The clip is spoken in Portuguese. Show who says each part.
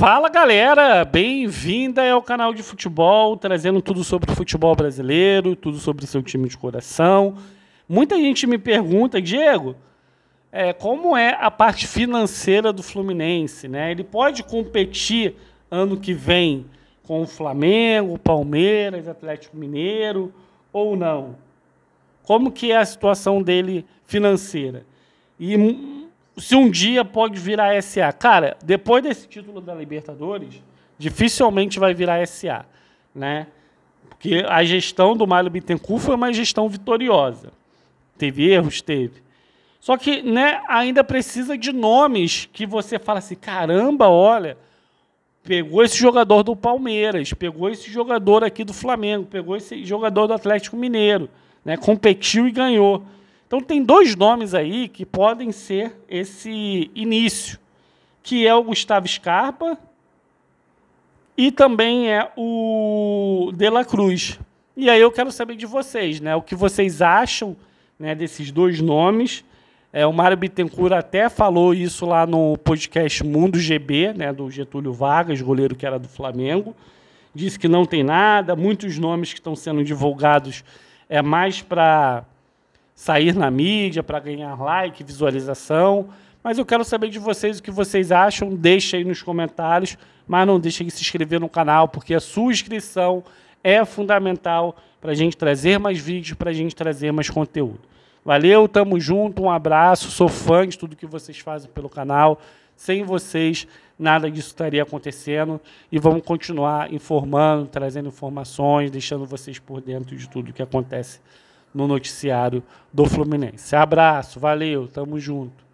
Speaker 1: Fala galera, bem-vinda ao canal de futebol, trazendo tudo sobre futebol brasileiro, tudo sobre seu time de coração. Muita gente me pergunta, Diego, é, como é a parte financeira do Fluminense? Né? Ele pode competir ano que vem com o Flamengo, Palmeiras, Atlético Mineiro ou não? Como que é a situação dele financeira? E se um dia pode virar SA. Cara, depois desse título da Libertadores, dificilmente vai virar SA, né? Porque a gestão do Mário Bittencourt foi uma gestão vitoriosa. Teve erros? Teve. Só que né, ainda precisa de nomes que você fala assim: caramba, olha, pegou esse jogador do Palmeiras, pegou esse jogador aqui do Flamengo, pegou esse jogador do Atlético Mineiro, né, competiu e ganhou. Então tem dois nomes aí que podem ser esse início, que é o Gustavo Scarpa e também é o De La Cruz. E aí eu quero saber de vocês, né? O que vocês acham né, desses dois nomes? É, o Mário Bittencourt até falou isso lá no podcast Mundo GB, né, do Getúlio Vargas, goleiro que era do Flamengo. Disse que não tem nada, muitos nomes que estão sendo divulgados é mais para sair na mídia para ganhar like, visualização. Mas eu quero saber de vocês o que vocês acham. Deixa aí nos comentários, mas não deixa de se inscrever no canal, porque a sua inscrição é fundamental para a gente trazer mais vídeos, para a gente trazer mais conteúdo. Valeu, tamo junto, um abraço. Sou fã de tudo que vocês fazem pelo canal. Sem vocês, nada disso estaria acontecendo. E vamos continuar informando, trazendo informações, deixando vocês por dentro de tudo que acontece no noticiário do Fluminense. Abraço, valeu, tamo junto.